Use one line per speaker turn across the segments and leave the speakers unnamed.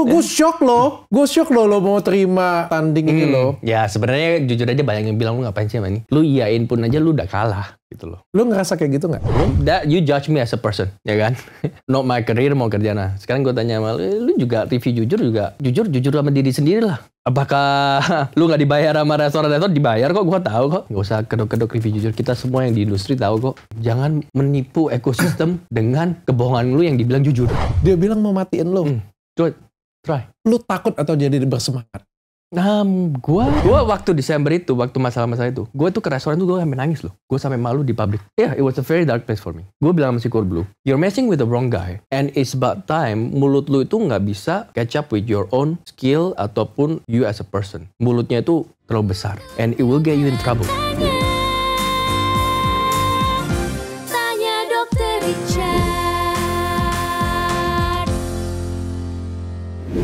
Gue gue shock loh, gue shock loh lo mau terima tanding hmm. ini loh.
Ya sebenarnya jujur aja banyak yang bilang lu ngapain sih ini. Lu iyain pun aja lu udah kalah gitu loh.
Lu ngerasa kayak gitu nggak? Hmm?
That you judge me as a person, ya kan? Not my career mau kerja nah. Sekarang gue tanya sama eh, lu, juga review jujur juga, jujur jujur sama diri sendiri lah. Apakah lu nggak dibayar sama restoran-restoran? Dibayar kok, gue tahu kok. Gak usah kedok-kedok review jujur. Kita semua yang di industri tahu kok. Jangan menipu ekosistem dengan kebohongan lu yang dibilang jujur. Dia bilang mau matiin lu. Hmm. Try. Lu takut atau jadi bersemangat? Nah, gua gua waktu Desember itu, waktu masalah-masalah itu, gua tuh ke restoran tuh gua sampai nangis loh. Gua sampai malu di publik. Yeah, it was a very dark place for me. Gua bilang sama si Blue, you're messing with the wrong guy and it's about time mulut lu itu nggak bisa catch up with your own skill ataupun you as a person. Mulutnya itu terlalu besar and it will get you in trouble.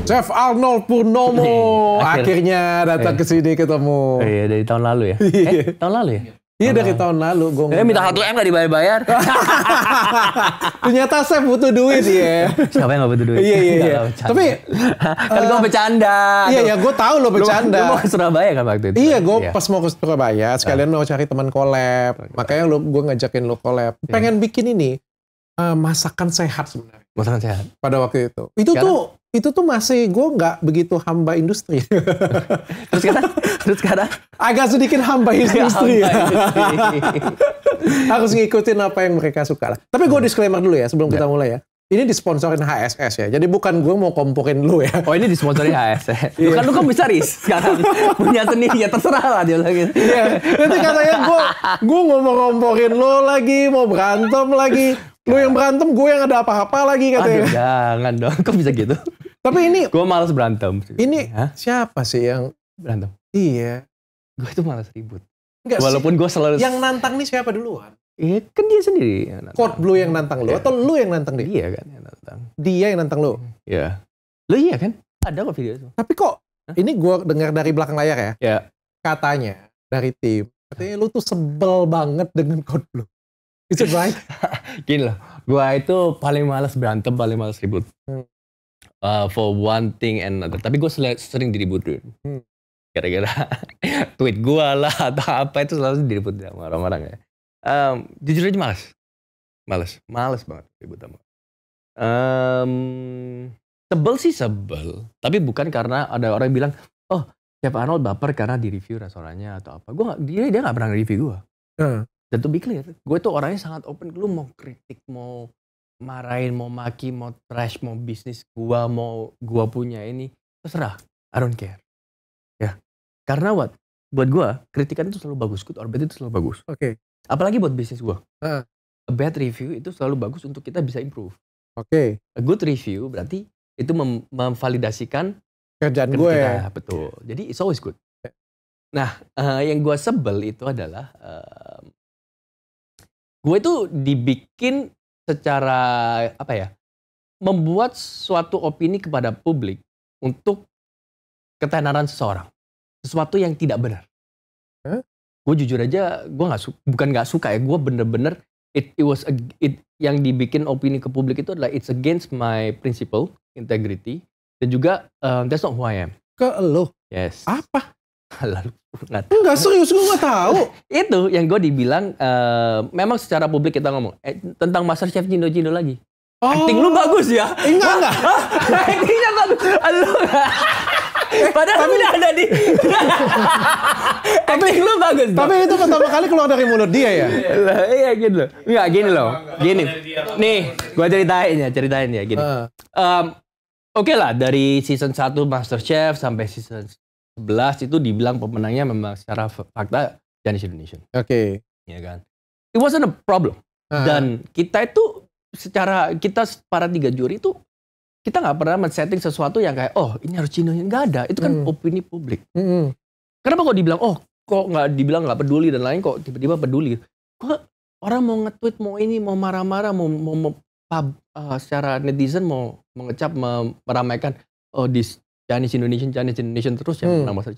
Chef Arnold Purnomo iya, iya. Akhir. akhirnya datang eh. ke sini ketemu. Oh, iya dari tahun lalu ya. eh, tahun lalu ya. Iya dari tahun lalu gue Eh minta satu M gak dibayar-bayar Ternyata saya butuh duit ya Siapa yang gak butuh duit? Iya iya iya Tapi Kan gue eh, bercanda Iya iya gue tahu lo bercanda Gue mau ke Surabaya kan waktu itu? Iya gue pas mau ke Surabaya Sekalian ah. mau cari teman collab Makanya lo gue ngajakin lo collab Pengen bikin ini eh, Masakan sehat sebenarnya Masakan sehat? Pada waktu itu Itu tuh itu tuh masih gue nggak begitu hamba industri. terus sekarang, terus sekarang agak sedikit hamba ya, industri. Ya, hamba industri. Harus ngikutin apa yang mereka suka lah. Tapi gue hmm. disclaimer dulu ya sebelum ya. kita mulai ya. Ini disponsorin HSS ya, jadi bukan gue mau kompokin lu ya.
Oh ini disponsorin HSS. lu kan iya. lu kan bisa
ris sekarang punya seni ya terserah lah dia lagi. Iya. Nanti katanya gue gue mau ngomporin lu lagi, mau berantem lagi. Lu yang berantem, gue yang ada apa-apa lagi katanya. Aduh,
jangan dong. Kok bisa gitu? Tapi ini... gue males berantem.
Ini Hah? siapa sih yang... Berantem? Iya. Gue itu males ribut. Enggak Walaupun gue selalu... Yang nantang nih siapa duluan? Iya kan dia sendiri. Code Blue yang nantang lu yeah. atau lu yang nantang dia? Dia kan yang nantang. Dia yang nantang lu. Iya. Yeah. Lu iya kan? Ada kok video itu. Tapi kok Hah? ini gue dengar dari belakang layar ya. Iya. Yeah. Katanya dari tim, katanya lu tuh sebel banget dengan Code Blue. Is gue?
Gini loh, gue itu paling males berantem, paling males ribut. Hmm. Uh, for one thing and another. Tapi gue sering diributin. Hmm. kira gara tweet gue lah atau apa itu selalu diributin sama orang-orang ya. Um, jujur aja males. Males. Males banget ribut sama. Um, sebel sih sebel. Tapi bukan karena ada orang bilang, oh Chef Arnold baper karena di review restorannya atau apa. Gua gak, dia, dia gak pernah review gue. Hmm. Dan to be clear, gue tuh orangnya sangat open. Lu mau kritik, mau marahin, mau maki, mau trash, mau bisnis gue, mau gue punya ini, terserah. I don't care. Ya. Karena what? Buat gue kritikan itu selalu bagus. Good or bad itu selalu bagus. Oke. Okay. Apalagi buat bisnis gue, Uh. A bad review itu selalu bagus untuk kita bisa improve. Oke. Okay. A good review berarti itu mem memvalidasikan kerjaan gue ya. Betul. Jadi it's always good. Ya. Nah, uh, yang gue sebel itu adalah uh, gue itu dibikin secara apa ya membuat suatu opini kepada publik untuk ketenaran seseorang sesuatu yang tidak benar huh? gue jujur aja gue nggak bukan nggak suka ya gue bener-bener it, it was a, it yang dibikin opini ke publik itu adalah it's against my principle integrity dan juga um, that's not who I am ke lo yes apa Lalu Enggak serius, gue gak tahu. itu yang gue dibilang, uh, memang secara publik kita ngomong eh, tentang Master Chef Jindo Jindo lagi. Oh. Acting lu bagus ya? Enggak, enggak. Actingnya bagus. Lu Padahal tapi, udah ada di.
tapi lu bagus. Tapi itu pertama kali keluar dari mulut dia ya. iya gitu loh. Enggak gini loh. Gini.
Nih, gua ceritain ya, ceritain ya gini. Um, Oke okay lah dari season 1 Master Chef sampai season 11 itu dibilang pemenangnya memang secara fakta Janis Indonesian. Oke. Okay. Ya kan. It wasn't a problem. Uh -huh. Dan kita itu secara kita para tiga juri itu kita nggak pernah men-setting sesuatu yang kayak oh ini harus Cina nggak ada itu kan hmm. opini publik. Hmm. Kenapa kok dibilang oh kok nggak dibilang nggak peduli dan lain kok tiba-tiba peduli? Kok orang mau nge-tweet mau ini mau marah-marah mau mau, mau pub, uh, secara netizen mau mengecap meramaikan oh this Chinese Indonesian, Chinese Indonesian terus yang hmm. menang bahasa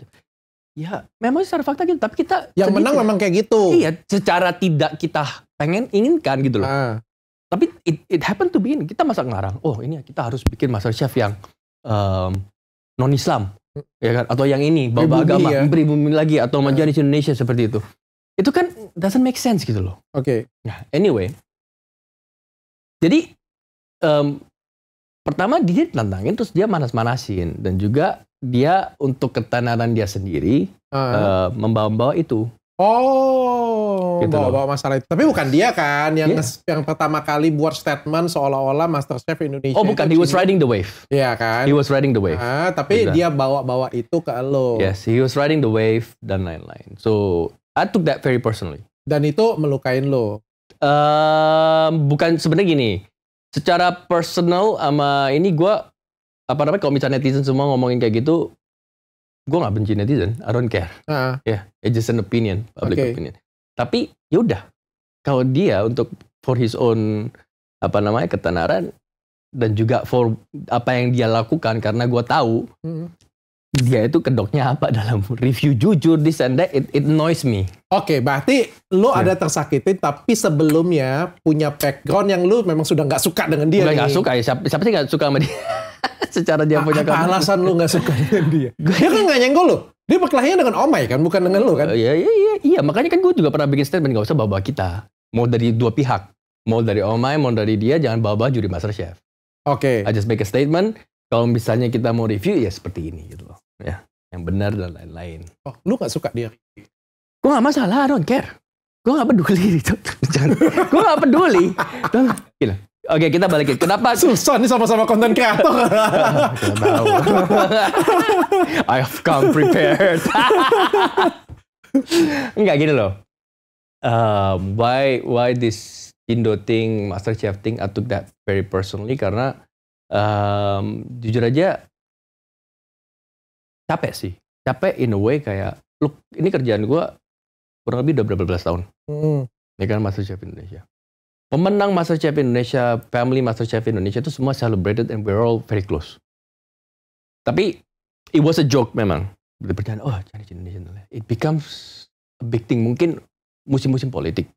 Ya, memang secara fakta gitu, tapi
kita yang menang
menang memang kayak gitu. Iya, secara tidak kita pengen inginkan gitu loh. Ah. Tapi it, it happened to be in. Kita masa ngarang. Oh, ini kita harus bikin master chef yang um, non Islam, ya kan? Atau yang ini bawa agama ya. pribumi lagi atau ah. majelis Indonesia seperti itu. Itu kan doesn't make sense gitu loh. Oke. Okay. Nah, anyway. Jadi um, pertama dia ditantangin terus dia manas-manasin dan juga dia untuk ketenaran dia sendiri uh. Uh, membawa-bawa itu.
Oh, gitu bawa,
bawa
masalah itu. Tapi bukan dia kan yang yeah. Iya. yang pertama kali buat statement seolah-olah MasterChef Indonesia. Oh, bukan. He was riding the wave. Iya yeah, kan? He
was riding the wave. Ah, tapi dia
bawa-bawa itu ke lo. Yes,
he was riding the wave dan lain-lain. So, I took that very personally.
Dan itu melukain lo. Uh, bukan
sebenarnya gini secara personal sama ini gue apa namanya kalau misalnya netizen semua ngomongin kayak gitu gue nggak benci netizen I don't care uh-huh. ya yeah, it's just an opinion public okay. opinion tapi yaudah kalau dia untuk for his own apa namanya ketenaran dan juga for apa yang dia lakukan karena gue
tahu mm-hmm dia itu kedoknya apa dalam review jujur di sana? it, it annoys me. Oke, okay, berarti lu yeah. ada tersakiti tapi sebelumnya punya background yang lu memang sudah nggak suka dengan dia. Nggak suka ya, siapa, siapa sih nggak suka sama dia? Secara dia punya apa Alasan lu nggak suka dengan dia. dia kan nggak nyenggol lo. Dia berkelahinya dengan Omai kan, bukan dengan lu kan? Eh, iya, iya,
iya. iya. Makanya kan gue juga pernah bikin statement, nggak usah bawa-bawa kita. Mau dari dua pihak. Mau dari Omai, mau dari dia, jangan bawa-bawa juri Master Chef. Oke. Okay. I just make a statement, kalau misalnya kita mau review ya seperti ini gitu loh ya yang benar dan lain-lain oh lu gak suka dia gue gak masalah I don't care gue nggak peduli gitu gue gak peduli gila Oke kita balikin. Kenapa? Susah nih sama-sama konten kreator. Ah, I have come prepared. Enggak gini loh. Um, why why this Indo thing, Master Chef thing, I took that very personally karena um, jujur aja capek sih capek in a way kayak look ini kerjaan gue kurang lebih udah berapa belas tahun hmm. ya kan MasterChef Indonesia pemenang MasterChef Indonesia family MasterChef Indonesia itu semua celebrated and we're all very close tapi it was a joke memang bercanda oh Chinese Indonesian it becomes a big thing mungkin musim-musim politik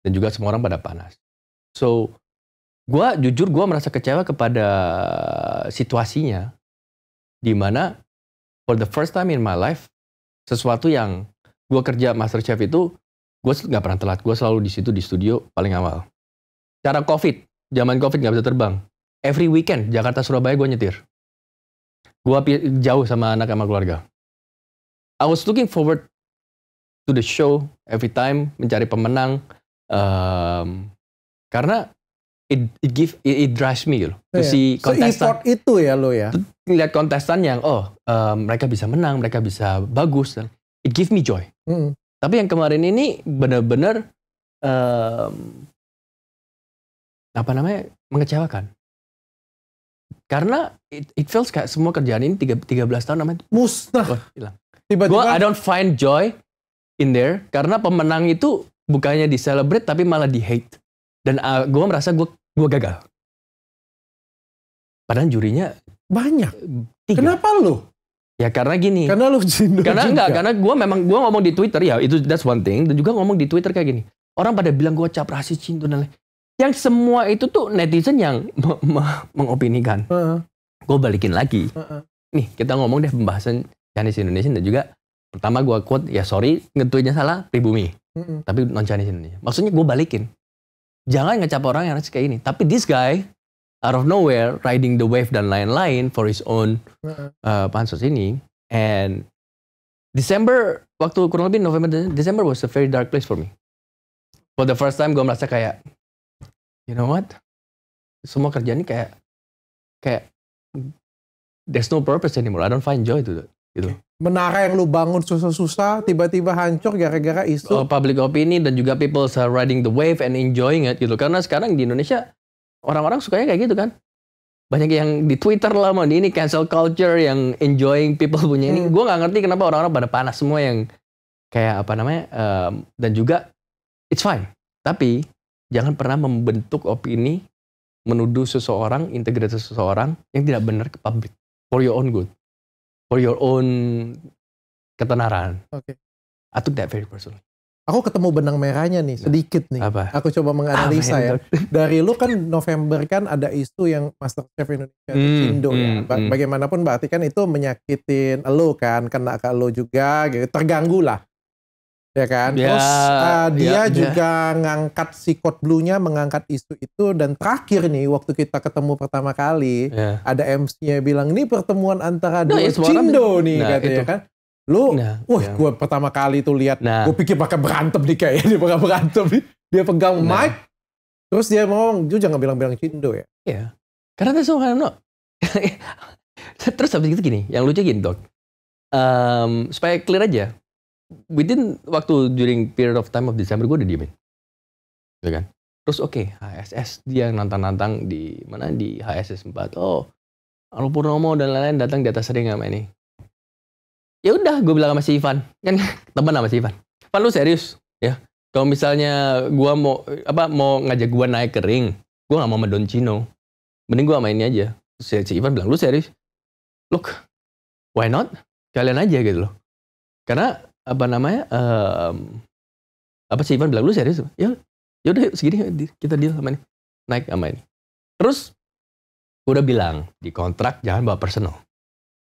dan juga semua orang pada panas so gue jujur gue merasa kecewa kepada situasinya di mana for the first time in my life sesuatu yang gue kerja master chef itu gue nggak pernah telat gue selalu di situ di studio paling awal cara covid zaman covid nggak bisa terbang every weekend Jakarta Surabaya gue nyetir gue jauh sama anak sama keluarga I was looking forward to the show every time mencari pemenang um, karena it it give it, it drives me loh. Yeah. Si kontestan
so, itu ya lo ya.
Ngeliat kontestan yang oh um, mereka bisa menang, mereka bisa bagus dan it give me joy. Mm. Tapi yang kemarin ini benar-benar um, apa namanya mengecewakan. Karena it, it feels kayak semua kerjaan ini tiga 13 tahun namanya musnah. Oh, hilang. Tiba-tiba gua I don't find joy in there karena pemenang itu bukannya di celebrate tapi malah di hate. Dan uh, ah, gue merasa gue gue gagal. Padahal jurinya banyak. Tiga. Kenapa lu? Ya karena gini. Karena lu jindo. Karena juga. enggak, karena gue memang gue ngomong di Twitter ya itu that's one thing dan juga ngomong di Twitter kayak gini. Orang pada bilang gue cap cinta jindo dan lain. Yang semua itu tuh netizen yang me me mengopinikan. Uh -uh. Gue balikin lagi. Uh -uh. Nih kita ngomong deh pembahasan Chinese Indonesian dan juga pertama gue quote ya sorry ngetweetnya salah pribumi. Uh -uh. Tapi non Chinese Indonesia. Maksudnya gue balikin jangan ngecap orang yang kayak ini. Tapi this guy out of nowhere riding the wave dan lain-lain for his own uh, pansos ini and December waktu kurang lebih November
December was a very dark place for me. For the first time gue merasa kayak you know what? Semua kerjaan ini kayak kayak
there's no purpose anymore. I don't find joy to it gitu.
Menara yang lu bangun susah-susah tiba-tiba hancur gara-gara isu
oh, public opinion dan juga people are riding the wave and enjoying it gitu. Karena sekarang di Indonesia orang-orang sukanya kayak gitu kan. Banyak yang di Twitter lah mau ini cancel culture yang enjoying people punya ini. Hmm. Gue nggak ngerti kenapa orang-orang pada panas semua yang kayak apa namanya um, dan juga it's fine. Tapi jangan pernah membentuk opini menuduh seseorang, integritas seseorang yang tidak benar ke publik for your own good for your own ketenaran. Oke. Okay. I took that
very personal. Aku ketemu benang merahnya nih nah, sedikit nih. Apa? Aku coba menganalisa ya. Dari lu kan November kan ada isu yang MasterChef Indonesia hmm, Indo ya. hmm, ya. Bagaimanapun berarti kan itu menyakitin lu kan, kena ke lu juga gitu. Terganggu lah ya kan. Ya, Terus uh, dia ya, juga ya. ngangkat si code blue-nya mengangkat isu itu dan terakhir nih waktu kita ketemu pertama kali ya. ada MC-nya bilang ini pertemuan antara nah, dua cindo nih nah, katanya itu. kan. Lu, nah, wah, ya. gue pertama kali tuh lihat, nah. gue pikir bakal berantem nih kayaknya dia bakal berantem nih. Dia pegang nah. mic, terus dia ngomong, lu jangan bilang-bilang cindo ya.
Iya,
karena itu semua no. terus habis itu gini, yang lucu gini dok, um, supaya clear aja, within waktu during period of time of December gue udah diemin gitu kan terus oke okay, HSS dia nantang-nantang di mana di HSS 4 oh Alo Purnomo dan lain-lain datang di atas sering sama ini ya udah gue bilang sama si Ivan kan teman sama si Ivan Pak lu serius ya kalau misalnya gue mau apa mau ngajak gue naik ke ring gue gak mau sama Don Cino mending gue sama ini aja si, si Ivan bilang lu serius look why not kalian aja gitu loh karena apa namanya um, apa si Ivan bilang lu serius ya ya udah segini kita deal sama ini naik sama ini terus gue udah bilang di kontrak jangan bawa personal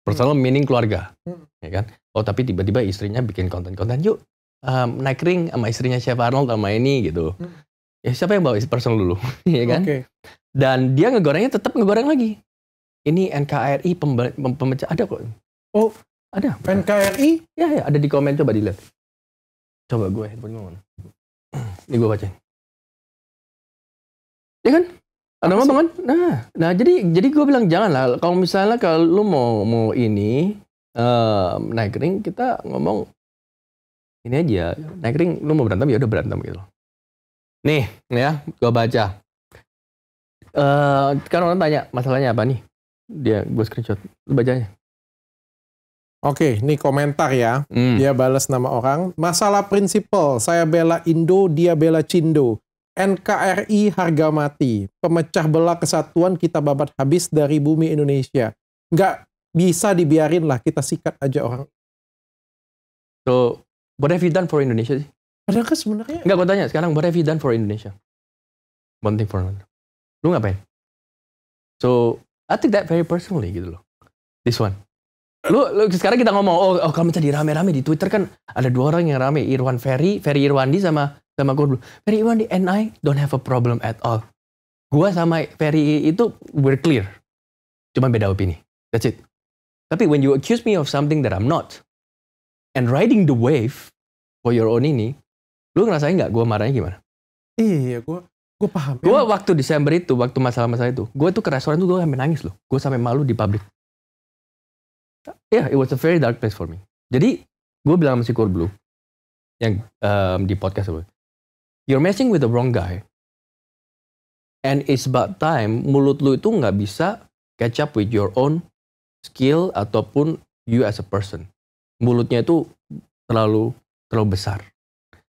personal hmm. meaning keluarga hmm. ya kan oh tapi tiba-tiba istrinya bikin konten-konten yuk um, naik ring sama istrinya Chef Arnold sama ini gitu hmm. ya siapa yang bawa personal dulu ya kan okay. dan dia ngegorengnya tetap ngegoreng lagi ini NKRI pemecah ada kok oh ada. NKRI? Ya, ya, ada di komen coba dilihat. Coba gue handphone gue mana? Ini gue bacain. Ya kan? Ada ngomong kan? Nah, nah jadi jadi gue bilang jangan lah. Kalau misalnya kalau lu mau mau ini um, naik ring, kita ngomong ini aja naik ring. Lu mau berantem ya udah berantem gitu. Nih, ya, gue baca.
Uh, kan orang tanya masalahnya apa nih? Dia gue screenshot. Lu bacanya. Oke, ini komentar ya. Hmm. Dia balas nama orang. Masalah prinsipal, saya bela Indo, dia bela Cindo. NKRI harga mati. Pemecah belah kesatuan kita babat habis dari bumi Indonesia. Nggak bisa dibiarin lah, kita sikat aja orang.
So, what have you done for Indonesia sih?
Padahal kan sebenarnya... Nggak, gue tanya sekarang, what have you done for Indonesia?
One thing for another. Lu ngapain? So, I take that very personally gitu loh. This one lu, lu sekarang kita ngomong oh, oh kamu tadi rame-rame di Twitter kan ada dua orang yang rame Irwan Ferry Ferry Irwandi sama sama gue dulu Ferry Irwandi and I don't have a problem at all gue sama Ferry itu we're clear cuma beda opini that's it tapi when you accuse me of something that I'm not and riding the wave for your own ini lu ngerasain nggak gue marahnya gimana
iya gue gue paham gue ya. waktu
Desember itu waktu masalah-masalah itu gue tuh ke restoran tuh gue sampai nangis loh gue sampai malu di publik yeah, it was a very dark place for me. Jadi gue bilang sama si Core Blue yang um, di podcast gue, you're messing with the wrong guy. And it's about time mulut lu itu nggak bisa catch up with your own skill ataupun you as a person. Mulutnya itu terlalu terlalu besar.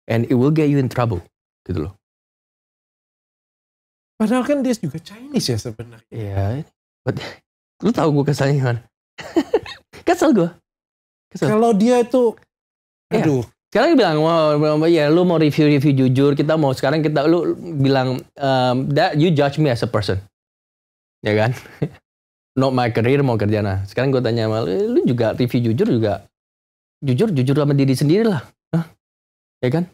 And it will get you in trouble, gitu loh. Padahal kan dia juga Chinese ya sebenarnya. Iya, yeah, but, lu tahu gue kesannya gimana?
Kesel gue. Kesel. Kalau dia itu, iya. aduh. Ya. Sekarang dia bilang,
mau, wow, ya lu mau review-review jujur, kita mau sekarang kita, lu bilang, um, that you judge me as a person. Ya kan? Not my career, mau kerja. Nah, sekarang gue tanya sama eh, lu, juga review jujur juga. Jujur, jujur sama diri sendiri lah. Hah? Ya kan?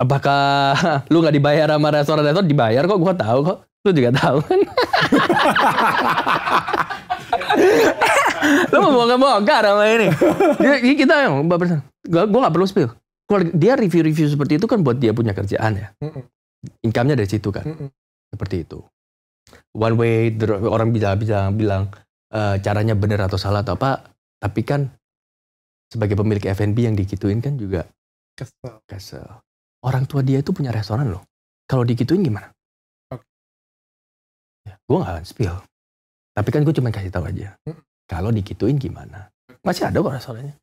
Apakah lu nggak dibayar sama restoran-restoran? Dibayar kok, gue tahu kok. Lu juga tahu kan? Lu mau bongkar-bongkar sama ini. Jadi kita yang Mbak persen gua, nggak gak perlu spill. Kalau dia review-review seperti itu kan buat dia punya kerjaan ya. Income-nya dari situ kan. Seperti itu. One way orang bisa bisa bilang eh, caranya benar atau salah atau apa, tapi kan sebagai pemilik F&B yang dikituin kan juga
kesel. Kesel. Orang tua dia itu punya restoran loh. Kalau dikituin gimana? Okay. Ya, gue gak akan spill. Tapi kan gue cuma kasih tahu aja.
Kalau dikituin gimana?
Masih ada kok rasanya.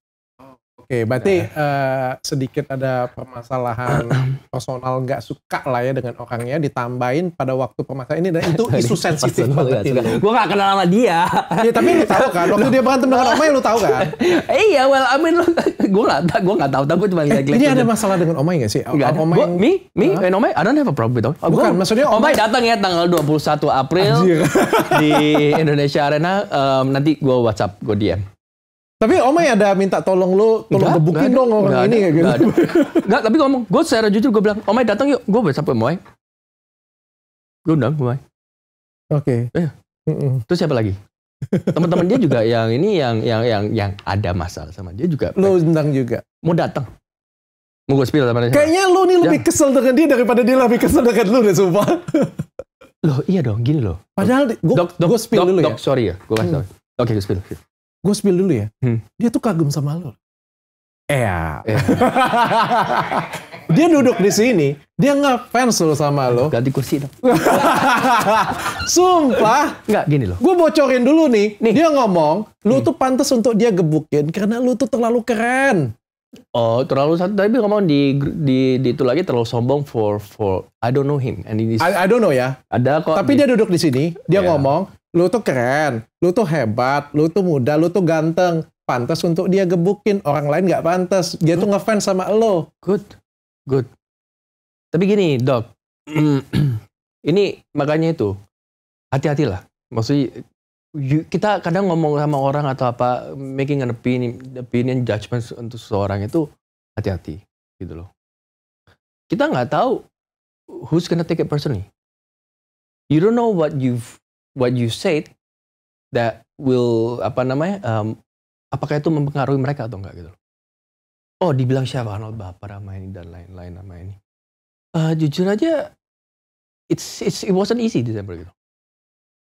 Oke, berarti uh, sedikit ada permasalahan personal nggak suka lah ya dengan orangnya ditambahin pada waktu permasalahan ini dan itu isu sensitif
banget. Gue
nggak kenal sama dia. ya, tapi lu tahu kan, waktu dia berantem dengan Omay, ya lu tahu kan?
iya, well, I mean, gue nggak, gue nggak tahu, tapi cuma lihat. Ini ada masalah dengan Omay nggak sih? Gak ada. Omay, gua, me, me, huh? and omay, I don't have a problem with omay. Bukan, gua, maksudnya omay, omay datang ya tanggal 21 April Anjir. di Indonesia Arena. Um, nanti gue WhatsApp, gue DM.
Tapi Omay ada minta tolong lo, tolong gebukin dong orang ini kayak gitu.
Enggak, tapi ngomong, gue secara jujur gue bilang, Omay datang yuk, gue bisa sampai Omay. Gue undang Omay.
Oke. Eh.
Terus siapa lagi? Teman-teman dia juga yang ini yang yang yang yang ada masalah sama dia
juga. Lo undang juga. Mau datang.
Mau gue spill sama dia. Kayaknya lo nih lebih
ya. kesel dengan dia daripada dia lebih kesel dengan lo deh sumpah.
Loh iya dong gini loh. Padahal gue spill dok, dulu dok, ya. Dok, sorry ya. Gue kasih hmm. Oke gue spill
gue spill dulu ya. Hmm. Dia tuh kagum sama lo. Iya. iya. dia duduk di sini, dia ngefans lo sama lo. Ganti kursi dong. Sumpah. Enggak, gini loh. Gue bocorin dulu nih. nih. Dia ngomong, lu hmm. tuh pantas untuk dia gebukin karena lu tuh terlalu keren. Oh, terlalu satu tapi
ngomong di di, di itu lagi terlalu sombong for for I don't know him and ini I, I don't know ya.
Ada kok. Tapi di, dia duduk di sini, dia yeah. ngomong, Lu tuh keren, lu tuh hebat, lu tuh muda, lu tuh ganteng. Pantas untuk dia gebukin, orang lain nggak pantas. Dia good. tuh ngefans sama lo. Good,
good. Tapi gini, Dok. ini makanya itu hati-hatilah. Maksudnya kita kadang ngomong sama orang atau apa making an opinion, opinion judgment untuk seseorang itu hati-hati gitu loh. Kita nggak tahu who's gonna take it personally. You don't know what you've what you said that will apa namanya um, apakah itu mempengaruhi mereka atau enggak gitu oh dibilang siapa Arnold bapak ramai ini dan lain-lain nama ini uh, jujur aja it's, it's it wasn't easy December gitu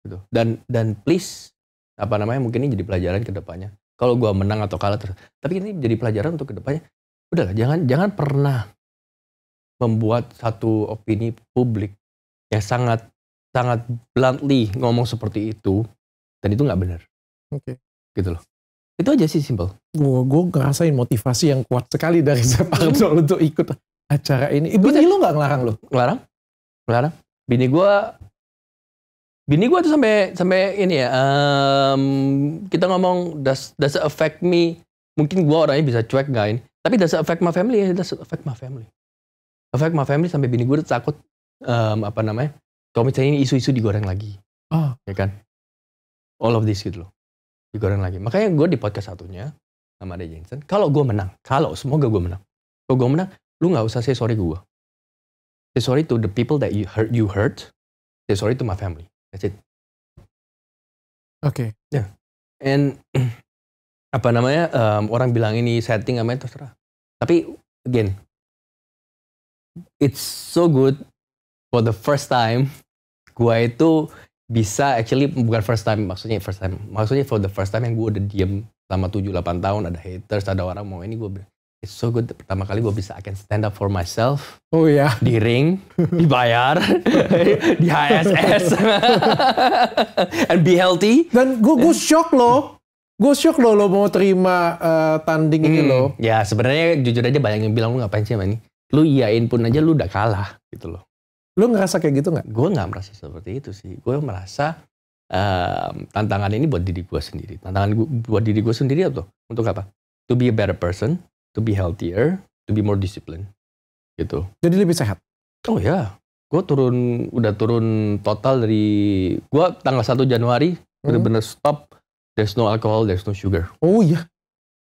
gitu dan dan please apa namanya mungkin ini jadi pelajaran kedepannya kalau gue menang atau kalah terus tapi ini jadi pelajaran untuk kedepannya udahlah jangan jangan pernah membuat satu opini publik yang sangat sangat bluntly ngomong seperti itu dan itu nggak benar. Oke. Okay. Gitu loh.
Itu aja sih simple. Gue gue ngerasain motivasi yang kuat sekali dari Sepak mm. untuk ikut acara ini. Ibu bini lo nggak ngelarang lo?
Ngelarang? Ngelarang. Bini gue Bini gue tuh sampai sampai ini ya, um, kita ngomong does does it affect me. Mungkin gue orangnya bisa cuek gak ini, tapi does it affect my family ya, does
affect my family.
Affect my family sampai bini gue takut um, apa namanya kalau misalnya ini isu-isu digoreng lagi, oh. ya kan? All of this gitu loh, digoreng lagi. Makanya gue di podcast satunya sama Ade Jensen, kalau gue menang, kalau semoga gue menang, kalau gue menang, lu nggak usah say sorry gue. Say sorry to the people that you hurt, you hurt. Say sorry to my family. That's it.
Oke. Okay. Yeah.
And apa namanya um, orang bilang ini setting namanya terserah. Tapi again, it's so good for the first time gue itu bisa actually bukan first time maksudnya first time maksudnya for the first time yang gue udah diem selama 7-8 tahun ada haters ada orang mau ini gue it's so good pertama kali gue bisa I can stand up for myself oh ya yeah. di ring dibayar di
HSS
and be healthy dan gue gue shock loh gue shock loh lo mau terima uh, tanding hmm, ini lo
ya sebenarnya jujur aja banyak yang bilang lu ngapain sih ini lu iyain pun aja lu udah kalah gitu loh Lu ngerasa kayak gitu nggak? Gue nggak merasa seperti itu sih. Gue merasa uh, tantangan ini buat diri gue sendiri. Tantangan gua, buat diri gue sendiri atau Untuk apa? To be a better person, to be healthier, to be more disciplined. Gitu. Jadi lebih sehat? Oh ya. Gue turun, udah turun total dari... Gue tanggal 1 Januari, hmm. benar benar stop. There's no alcohol, there's no sugar. Oh iya. Yeah.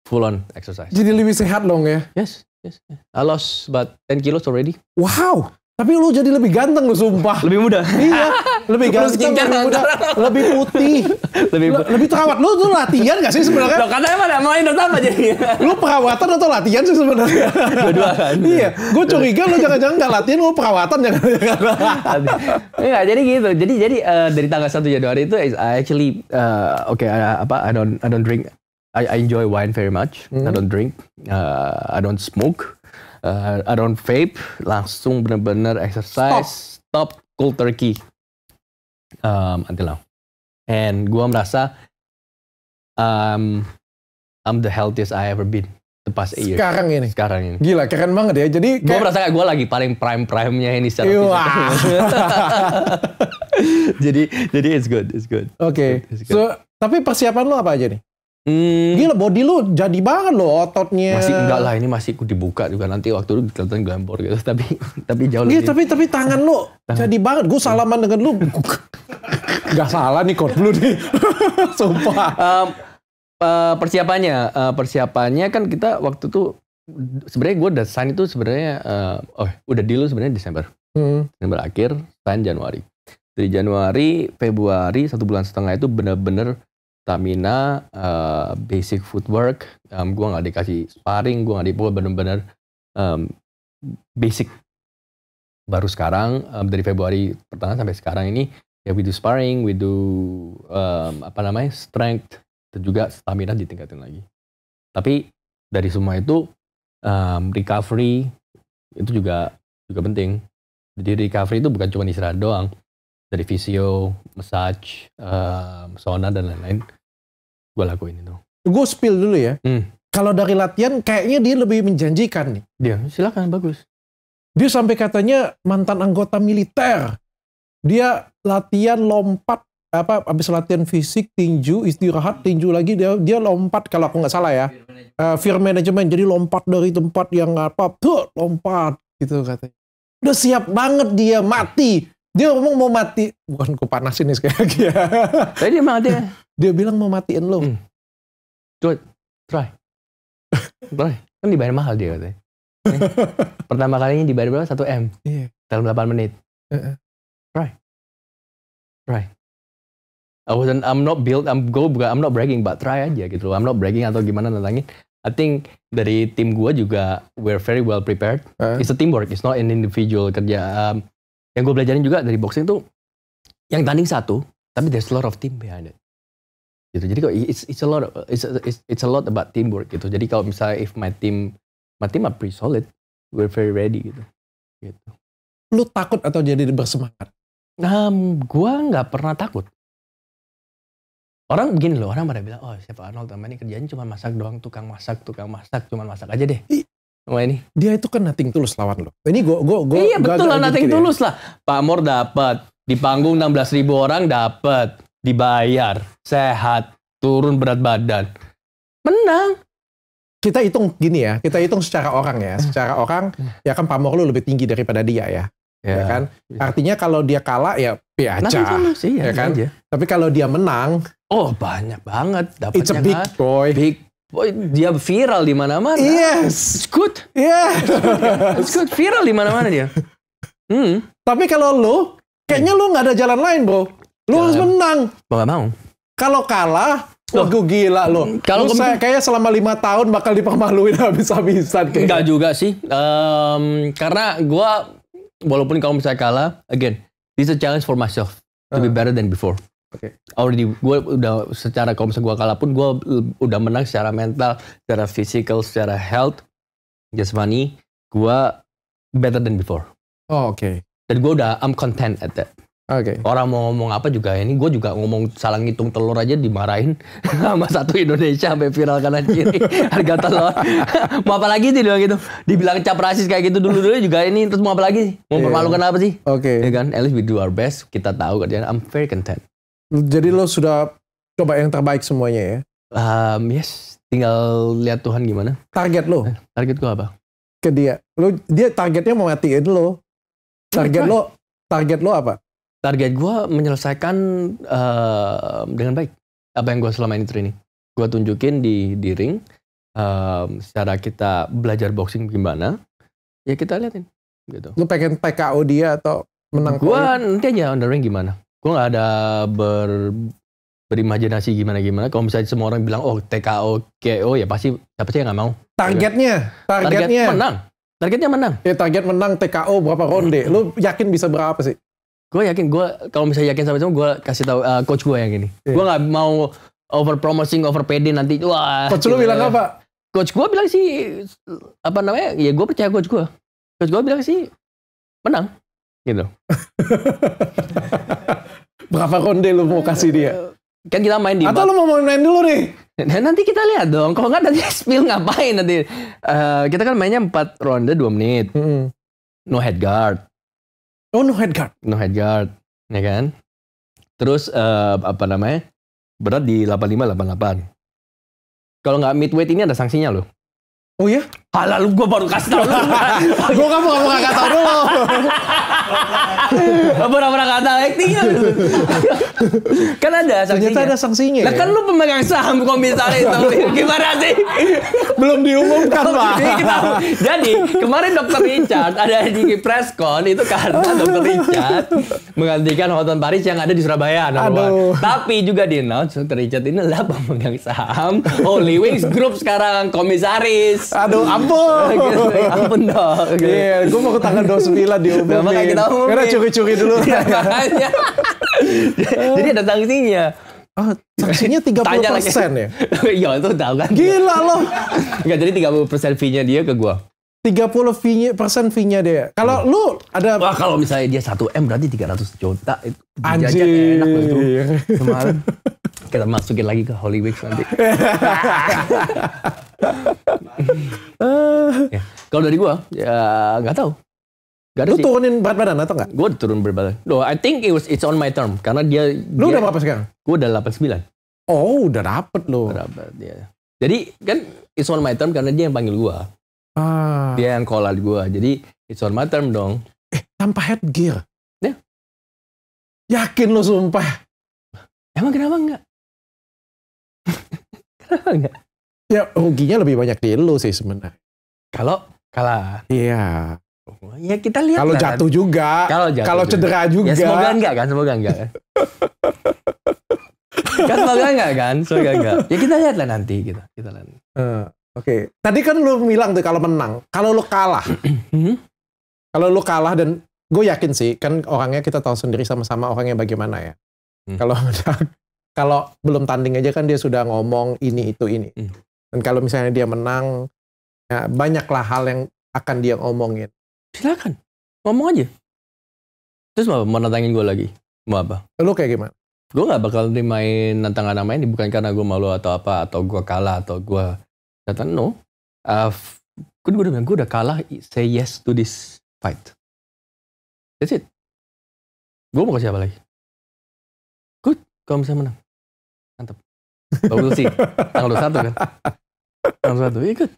Full on exercise.
Jadi lebih sehat dong ya? Yes. Yes. I lost about 10 kilos already. Wow. Tapi lu jadi lebih ganteng lu sumpah. Lebih muda. Iya, lebih ganteng, lebih muda, lebih putih. lebih Le lebih terawat. Lu tuh latihan gak sih sebenarnya? Lo katanya mana mau dota jadi? lu perawatan atau latihan sih sebenarnya? Dua-dua kan. iya, gue curiga lu jangan-jangan gak latihan lu perawatan jangan-jangan. Ya.
Iya,
jadi gitu. Jadi jadi uh, dari tanggal 1 Januari itu I actually uh, eh, oke okay, uh, apa I don't I don't drink I, I enjoy wine very much. Mm I hmm. don't drink. Uh, I don't smoke uh, eh, don't vape langsung bener-bener exercise stop. stop cold turkey um, until now and gua merasa um, I'm the healthiest I ever been the past eight years. Sekarang ini. Sekarang ini.
Gila, keren banget ya. Jadi gue merasa kayak
gue lagi paling prime prime-nya ini secara ah.
Jadi jadi
it's good, it's good.
Oke. Okay. So, tapi persiapan lo apa aja nih? Hmm. Gila body lu jadi banget loh ototnya. Masih enggak lah
ini masih dibuka juga nanti waktu lu kelihatan glambor gitu tapi tapi jauh iya, lebih. Iya tapi
tapi tangan lu tangan. jadi banget. Gue salaman dengan lu. enggak
salah nih kot lu nih. Sumpah. Um, uh, persiapannya uh, persiapannya kan kita waktu tuh sebenarnya gue udah sign itu sebenarnya uh, oh udah deal sebenarnya Desember. Hmm. Desember akhir, sign Januari. Dari Januari, Februari satu bulan setengah itu bener-bener Stamina, uh, basic footwork, um, gue nggak dikasih sparring, gue nggak dipukul bener-bener um, basic. Baru sekarang um, dari Februari pertama sampai sekarang ini ya we do sparring, we do um, apa namanya strength dan juga stamina ditingkatin lagi. Tapi dari semua itu um, recovery itu juga juga penting. Jadi recovery itu bukan cuma istirahat doang dari visio, massage, uh, eh, sauna dan lain-lain gue lakuin
itu. Gue spill dulu ya. Hmm. Kalau dari latihan kayaknya dia lebih menjanjikan nih. Dia silakan bagus. Dia sampai katanya mantan anggota militer. Dia latihan lompat apa habis latihan fisik tinju istirahat tinju lagi dia dia lompat kalau aku nggak salah ya eh, fear management jadi lompat dari tempat yang apa tuh lompat gitu katanya udah siap banget dia mati dia ngomong mau mati, bukan ku panasin nih sekali lagi ya. Tapi dia emang dia. dia bilang mau matiin lo. Hmm.
try. try. Kan dibayar mahal dia katanya. pertama kalinya dibayar berapa? satu M. Iya. Dalam delapan menit.
Try. Try.
I wasn't, I'm not built, I'm go, I'm not bragging, but try aja gitu I'm not bragging atau gimana tentangin. I think dari tim gua juga we're very well prepared. Uh. It's a teamwork, it's not an individual kerja. Um, yang gue belajarin juga dari boxing tuh yang tanding satu tapi there's a lot of team behind it gitu jadi kok it's it's a lot of, it's, it's it's a lot about teamwork gitu jadi kalau misalnya if my team my team are pretty solid we're very ready gitu gitu lu takut atau jadi bersemangat um, gue nggak pernah takut orang begini loh orang pada bilang oh siapa Arnold ini kerjanya cuma masak doang tukang masak tukang masak cuma masak aja deh Wah ini. Dia itu
kan nothing tulus lawan lo. Ini gue gue gue. Iya betul lah nothing gitu ya. tulus ya.
lah. Pak Mor dapat di panggung 16 ribu orang dapat dibayar sehat turun berat badan
menang. Kita hitung gini ya, kita hitung secara orang ya, secara orang ya kan pamor lu lebih tinggi daripada dia ya. Ya, ya kan, artinya kalau dia kalah ya piaca, sih, ya, iya, ya kan. Aja. Tapi kalau dia menang, oh banyak banget. Dapatnya it's a
big kan? boy, big dia viral di mana-mana. Yes. It's good. Yes.
It's good. Viral di mana-mana dia. Hmm. Tapi kalau lu, kayaknya lu nggak ada jalan lain, bro. Lu harus menang. Gua gak mau. Kalau kalah, Loh, gue gila lo. Kalau saya kayaknya selama lima tahun bakal dipermaluin habis-habisan. Enggak
juga sih. Um, karena gue, walaupun kalau misalnya kalah, again, this is a challenge for myself to be ah. better than before. Okay. Already oh, gue udah secara kalau misalnya gue kalah pun gue udah menang secara mental, secara physical, secara health, jasmani. Gue better than before. Oh, oke. Okay. Dan gue udah I'm content at that. Oke. Okay. Orang mau ngomong apa juga ini gue juga ngomong salah ngitung telur aja dimarahin sama satu Indonesia sampai viral karena kiri harga telur. mau apa lagi sih dia gitu? Dibilang cap rasis kayak gitu dulu dulu juga ini terus mau apa lagi? Mau yeah. Iya. apa sih? Oke. Okay. Ya kan? At least we do our best. Kita tahu kan? I'm very content.
Jadi lo sudah coba yang terbaik semuanya ya? Um, yes, tinggal lihat Tuhan gimana. Target lo? Eh, target gua apa? Ke dia. Lo dia targetnya mau matiin lo. Target lo target lo apa?
Target gua menyelesaikan uh, dengan baik apa yang gua selama ini training. Gua tunjukin di di ring um, secara kita belajar boxing gimana.
Ya kita liatin gitu. Lu pengen PKO dia atau menang? Gua
nanti aja on the ring gimana gue nggak ada ber berimajinasi gimana-gimana. Kalau misalnya semua orang bilang oh TKO KO ya pasti siapa sih yang nggak mau?
Targetnya, targetnya Target menang. Targetnya menang. Ya target menang TKO berapa ronde? Hmm. Lu yakin bisa berapa sih? Gue yakin gue
kalau misalnya yakin sama sama gue kasih tahu uh, eh, coach gue yang ini. Yeah. Gue nggak mau over promising, over pede nanti. Wah. Coach lu bilang ya. apa? Coach gue bilang sih apa namanya? Ya gue percaya coach gue. Coach gue bilang sih menang
gitu. Berapa ronde lu mau kasih dia?
Kan kita main di Atau lu mau main dulu nih? Nah, nanti kita lihat dong. Kalau nggak nanti spill ngapain nanti? Uh, kita kan mainnya 4 ronde 2 menit. -hmm. No head guard. Oh no head guard. No head guard, ya kan? Terus uh, apa namanya? Berat di 85 88. Kalau nggak midweight ini ada sanksinya loh. Oh iya? Halal gue baru kasih tau lu. gue kan mau ngomong kata Gue Pernah-pernah kata acting lu. kan ada sanksinya. Ternyata ada sanksinya. Lah kan ya? lu pemegang saham komisaris itu. Gimana sih?
Belum diumumkan, Pak.
Jadi, kemarin Dokter Richard ada di preskon itu karena Dokter Richard menggantikan Hoton Paris yang ada di Surabaya. Aduh. Tapi juga di announce dokter Richard ini adalah pemegang saham
Holy Wings
Group sekarang komisaris. Aduh, ampun. ampun
dong. Iya, yeah, gue mau ke tanggal 29 diumumin. Nah, makanya kita umumin. Karena curi-curi dulu. Iya, makanya. Jadi ada sanksinya. Oh, sanksinya 30 Tanya persen ya?
Iya, itu tahu kan. Gila loh. Enggak, jadi 30 persen fee-nya dia ke gue.
30 fee persen fee-nya dia.
Kalau hmm. lu ada Wah, kalau misalnya dia 1 M berarti 300 juta itu
Anjir. enak loh itu. Iya.
Kemarin kita masukin lagi ke Holy Week nanti. ya. Kalau dari gue, ya nggak tahu. Gak Lu sih. turunin berat badan atau enggak? Gue turun berat badan. No, I think it was it's on my term karena dia Lu dia, udah berapa sekarang? Gue udah 89. Oh, udah dapet lo. Udah dapet, ya. Jadi kan it's on my term karena dia yang panggil gue.
Ah. Dia
yang call out gue. Jadi it's on my term dong.
Eh, tanpa headgear? Ya. Yakin lo sumpah? Emang kenapa enggak?
Kenapa enggak? Ya ruginya lebih banyak di lu sih sebenarnya. Kalau kalah. Iya.
Ya kita lihat. Kalau kan. jatuh kan.
juga. Kalau jatuh. Kalau cedera ya, juga. Ya semoga enggak kan, semoga enggak kan. kan semoga enggak kan, semoga enggak. Ya kita lihat lah nanti kita, kita lihat. Uh, Oke, okay. tadi kan lu bilang tuh kalau menang, kalau lu kalah, hmm? kalau lu kalah dan gue yakin sih kan orangnya kita tahu sendiri sama-sama orangnya bagaimana ya. Hmm. Kalau menang kalau belum tanding aja kan dia sudah ngomong ini itu ini. Hmm. Dan kalau misalnya dia menang, ya banyaklah hal yang akan dia ngomongin. Silakan, ngomong aja.
Terus mau, menantangin gue lagi? Mau apa? Lu kayak gimana? Gue gak bakal dimain tantangan nama ini bukan karena gue malu atau apa, atau gue kalah, atau gue... Kata no. Uh, ah, gue udah bilang, gue udah kalah, say
yes to this fight. That's it. Gue mau kasih apa lagi? Good, kalau misalnya menang sih, Tanggal 21 kan? Tanggal 21, iya, ikut.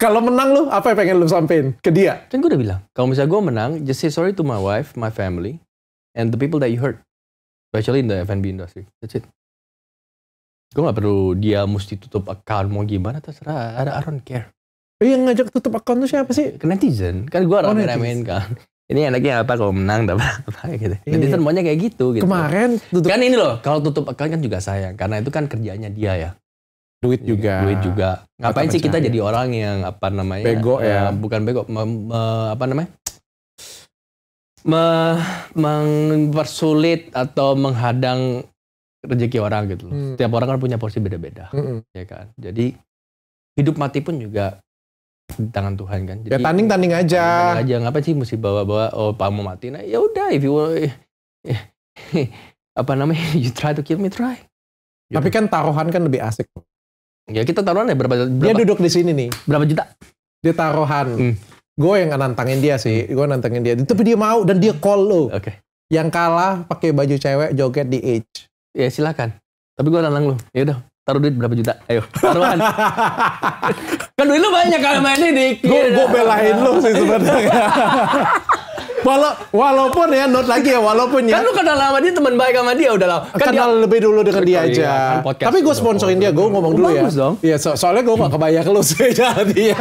Kalau menang lu, apa yang pengen lu
sampein ke dia? Kan gue udah bilang, kalau misalnya gue menang, just say sorry to my wife, my family, and the people that you hurt. Especially in the F&B industry. That's it. Gue gak perlu dia mesti tutup account mau gimana,
terserah. I, don't care. Eh, yang ngajak tutup akun tuh siapa
sih? Ke netizen. Kan gue oh, ramein kan ini enaknya apa kalau menang dapat apa gitu. Iya. Netizen maunya kayak gitu gitu. Kemarin tutup kan ini loh, kalau tutup account kan juga sayang karena itu kan kerjanya dia ya. Duit iya, juga. Duit juga. Ngapain sih kita jadi orang yang apa namanya? Bego eh, ya. Uh, bukan bego, me, me, apa namanya? Me, mempersulit atau menghadang rezeki orang gitu loh. Hmm. Setiap orang kan punya porsi beda-beda, hmm. ya kan. Jadi hidup mati pun juga di tangan Tuhan kan. Ya, Jadi, ya tanding tanding aja. Tanding aja ngapa sih mesti bawa-bawa oh pak mau mati nah ya udah if you want,
apa namanya you try to kill me try. Tapi gitu. kan taruhan kan lebih asik. Ya kita taruhan ya berapa, berapa? Dia duduk di sini nih. Berapa juta? Dia taruhan. Hmm. Gue yang nantangin dia sih, gue nantangin dia. Tapi dia mau dan dia call lo. Oke. Okay. Yang kalah pakai baju cewek joget di age. Ya silakan. Tapi gue nantang lo. Ya udah, taruh duit berapa juta? Ayo, taruhan. kan duit lu banyak kalau mainnya dikit. Gue belain lu sih sebenarnya. Wala walaupun ya note lagi ya walaupun ya. Kan lu kenal sama dia teman baik sama dia udah Kan kenal dia, lebih dulu dengan dia iya, aja. Iya, kan Tapi gue sponsorin dia, gue ngomong dulu bagus ya. Dong. Iya, so soalnya gue gak kebayang lu sih ya. dia.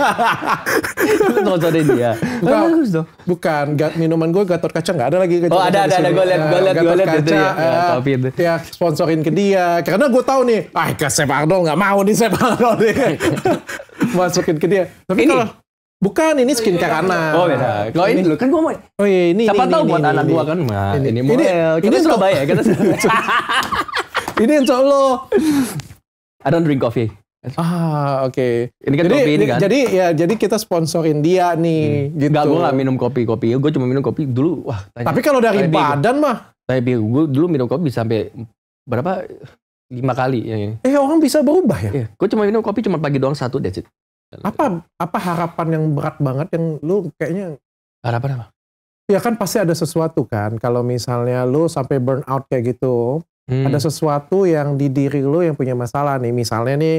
Sponsorin dia. Bukan, bagus dong. Bukan, gak, minuman gue gator kaca nggak ada lagi. Oh ada ada ada gue liat gue eh, liat gue liat itu ya. Tapi itu. Ya sponsorin ke dia karena gue tahu nih, ah ke Sepak Arnold nggak mau nih Sepak Arnold nih. Masukin ke dia. Tapi kalau Bukan, ini oh, skincare iya. anak. Oh iya. Kalau ini dulu kan gue mau. Oh iya ini. Siapa ini, tahu buat anak gua
kan. Nah, ini, ini, model. ini, kita ini ya, kita Surabaya. ini insya Allah. I don't drink coffee. Ah oke. Okay. Ini kan jadi, kopi ini kan. Jadi
ya jadi kita sponsorin dia nih. Hmm. Gitu. Gak gue gak
minum kopi kopi. Gue cuma minum kopi dulu. Wah. Tanya. Tapi kalau dari Tapi badan mah. Tapi gue dulu minum kopi sampai berapa lima kali ya. ya.
Eh orang bisa berubah ya? Iya.
Gue cuma minum kopi cuma pagi doang satu deh.
Apa apa harapan yang berat banget yang lu kayaknya harapan apa? Ya kan pasti ada sesuatu kan kalau misalnya lu sampai burn out kayak gitu, hmm. ada sesuatu yang di diri lu yang punya masalah nih. Misalnya nih